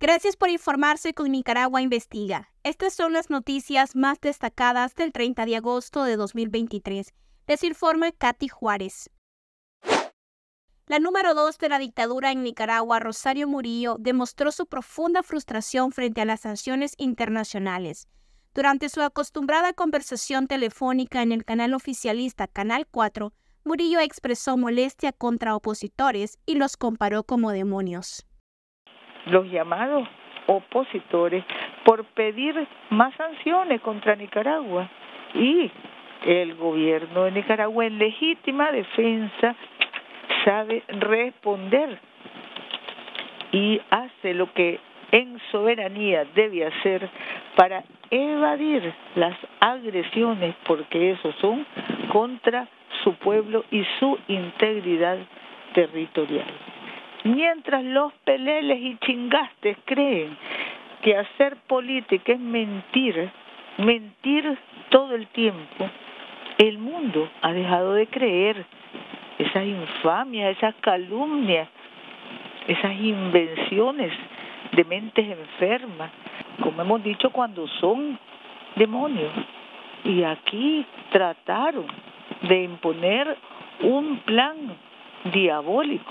Gracias por informarse con Nicaragua Investiga. Estas son las noticias más destacadas del 30 de agosto de 2023. Les informa Katy Juárez. La número 2 de la dictadura en Nicaragua, Rosario Murillo, demostró su profunda frustración frente a las sanciones internacionales. Durante su acostumbrada conversación telefónica en el canal oficialista Canal 4, Murillo expresó molestia contra opositores y los comparó como demonios. Los llamados opositores por pedir más sanciones contra Nicaragua y el gobierno de Nicaragua en legítima defensa sabe responder y hace lo que en soberanía debe hacer para evadir las agresiones, porque eso son contra su pueblo y su integridad territorial. Mientras los peleles y chingastes creen que hacer política es mentir, mentir todo el tiempo, el mundo ha dejado de creer esas infamias, esas calumnias, esas invenciones de mentes enfermas, como hemos dicho, cuando son demonios. Y aquí trataron de imponer un plan diabólico.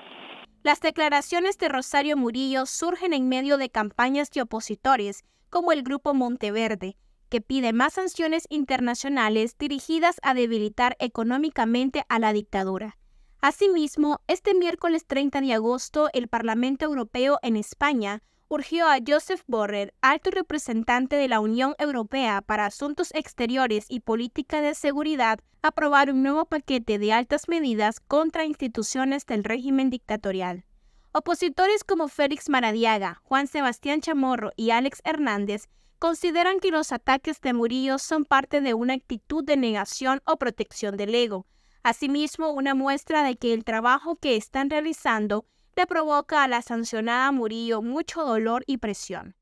Las declaraciones de Rosario Murillo surgen en medio de campañas de opositores como el Grupo Monteverde, que pide más sanciones internacionales dirigidas a debilitar económicamente a la dictadura. Asimismo, este miércoles 30 de agosto, el Parlamento Europeo en España urgió a Joseph Borrell, alto representante de la Unión Europea para Asuntos Exteriores y Política de Seguridad, aprobar un nuevo paquete de altas medidas contra instituciones del régimen dictatorial. Opositores como Félix Maradiaga, Juan Sebastián Chamorro y Alex Hernández consideran que los ataques de Murillo son parte de una actitud de negación o protección del ego, asimismo una muestra de que el trabajo que están realizando le provoca a la sancionada Murillo mucho dolor y presión.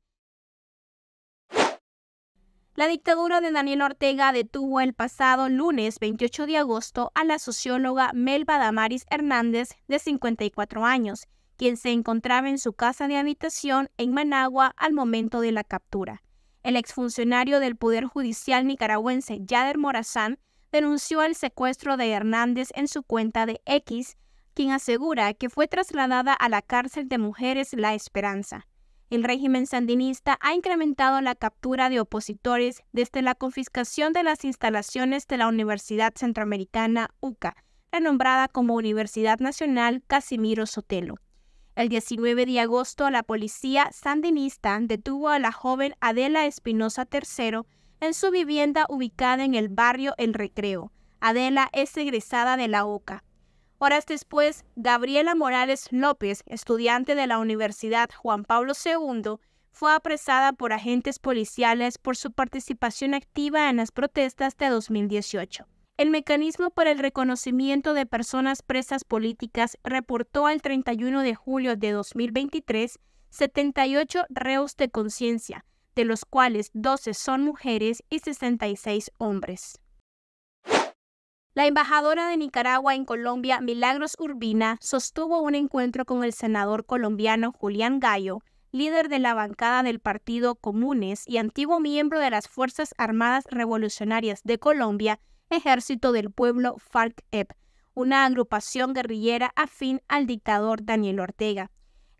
La dictadura de Daniel Ortega detuvo el pasado lunes 28 de agosto a la socióloga Melba Damaris Hernández, de 54 años, quien se encontraba en su casa de habitación en Managua al momento de la captura. El exfuncionario del Poder Judicial nicaragüense Yader Morazán denunció el secuestro de Hernández en su cuenta de X quien asegura que fue trasladada a la cárcel de mujeres La Esperanza. El régimen sandinista ha incrementado la captura de opositores desde la confiscación de las instalaciones de la Universidad Centroamericana UCA, renombrada como Universidad Nacional Casimiro Sotelo. El 19 de agosto, la policía sandinista detuvo a la joven Adela Espinosa III en su vivienda ubicada en el barrio El Recreo. Adela es egresada de la UCA. Horas después, Gabriela Morales López, estudiante de la Universidad Juan Pablo II, fue apresada por agentes policiales por su participación activa en las protestas de 2018. El mecanismo para el reconocimiento de personas presas políticas reportó el 31 de julio de 2023 78 reos de conciencia, de los cuales 12 son mujeres y 66 hombres. La embajadora de Nicaragua en Colombia, Milagros Urbina, sostuvo un encuentro con el senador colombiano Julián Gallo, líder de la bancada del Partido Comunes y antiguo miembro de las Fuerzas Armadas Revolucionarias de Colombia, Ejército del Pueblo FARC-EP, una agrupación guerrillera afín al dictador Daniel Ortega.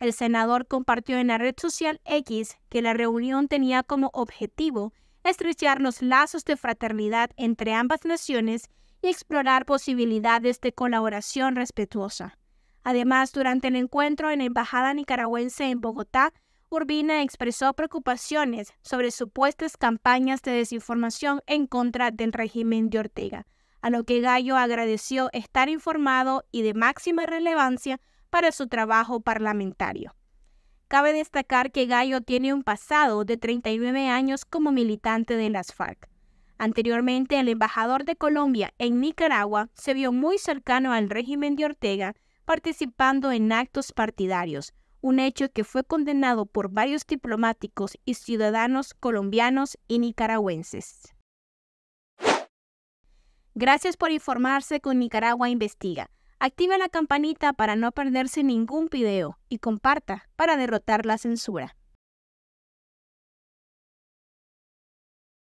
El senador compartió en la red social X que la reunión tenía como objetivo estrechar los lazos de fraternidad entre ambas naciones y explorar posibilidades de colaboración respetuosa. Además, durante el encuentro en la Embajada Nicaragüense en Bogotá, Urbina expresó preocupaciones sobre supuestas campañas de desinformación en contra del régimen de Ortega, a lo que Gallo agradeció estar informado y de máxima relevancia para su trabajo parlamentario. Cabe destacar que Gallo tiene un pasado de 39 años como militante de las FARC. Anteriormente, el embajador de Colombia en Nicaragua se vio muy cercano al régimen de Ortega, participando en actos partidarios, un hecho que fue condenado por varios diplomáticos y ciudadanos colombianos y nicaragüenses. Gracias por informarse con Nicaragua Investiga. Activa la campanita para no perderse ningún video y comparta para derrotar la censura.